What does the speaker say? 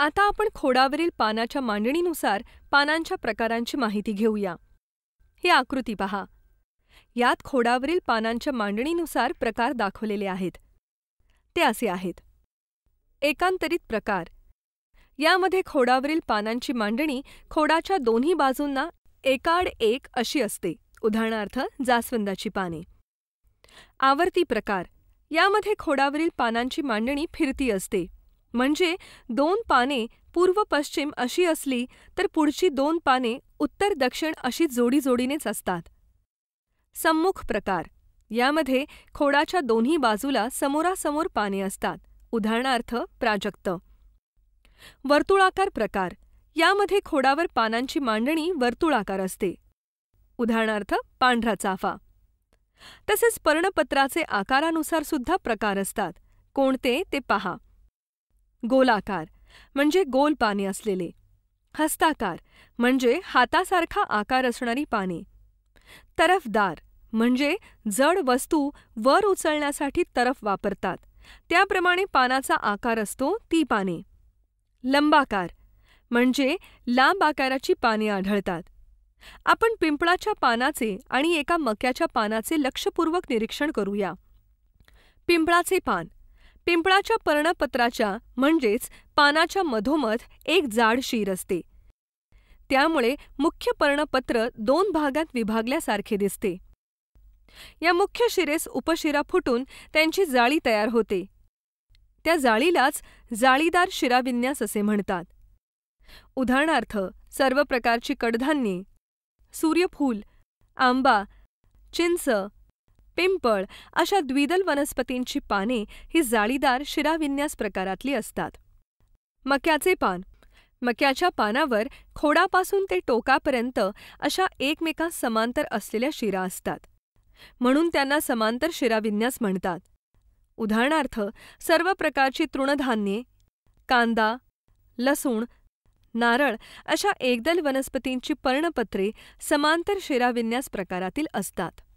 आता आपण खोडावरील पानाच्या मांडणीनुसार पानांच्या प्रकारांची माहिती घेऊया ही आकृती पहा यात खोडावरील पानांच्या मांडणीनुसार प्रकार दाखवलेले आहेत ते असे आहेत एकांतरित प्रकार यामध्ये खोडावरील पानांची मांडणी खोडाच्या दोन्ही बाजूंना एकाड एक अशी असते उदाहरणार्थ जास्वंदाची पाने आवर्ती प्रकार यामध्ये खोडावरील पानांची मांडणी फिरती असते म्हणजे दोन पाने पूर्व पश्चिम अशी असली तर पुढची दोन पाने उत्तर दक्षिण अशी जोडीजोडीनेच असतात सम्मुख प्रकार यामध्ये खोडाच्या दोन्ही बाजूला समोरासमोर पाने असतात उदाहरणार्थ प्राजक्त वर्तुळाकार प्रकार यामध्ये खोडावर पानांची मांडणी वर्तुळाकार असते उदाहरणार्थ पांढरा चाफा तसेच पर्णपत्राचे आकारानुसार सुद्धा प्रकार असतात कोणते ते पहा गोलाकार म्हणजे गोल पाने असलेले हस्ताकार म्हणजे हातासारखा आकार असणारी पाने तरफदार म्हणजे जड वस्तू वर उचलण्यासाठी तरफ वापरतात त्याप्रमाणे पानाचा आकार असतो ती पाने लंबाकार म्हणजे लांब आकाराची पाने आढळतात आपण पिंपळाच्या पानाचे आणि एका मक्याच्या पानाचे लक्षपूर्वक निरीक्षण करूया पिंपळाचे पान पिंपळाच्या पर्णपत्राच्या म्हणजेच पानाच्या मधोमध एक जाड शीर असते त्यामुळे मुख्य पर्णपत्र दोन भागात विभागल्यासारखे दिसते या मुख्य शिरेस उपशिरा फुटून त्यांची जाळी तयार होते त्या जाळीलाच जाळीदार शिराविन्यास असे म्हणतात उदाहरणार्थ सर्व प्रकारची कडधान्ये सूर्यफूल आंबा चिंच पिंपळ अशा द्विदल वनस्पतींची पाने ही जाळीदार शिराविन्यास प्रकारातली असतात मक्याचे पान मक्याच्या पानावर खोडापासून ते टोकापर्यंत अशा एकमेकास समांतर असलेल्या शिरा असतात म्हणून त्यांना समांतर शिराविन्यास म्हणतात उदाहरणार्थ सर्व प्रकारची तृणधान्ये कांदा लसूण नारळ अशा एकदल वनस्पतींची पर्णपत्रे समांतर शिराविन्यास प्रकारातील असतात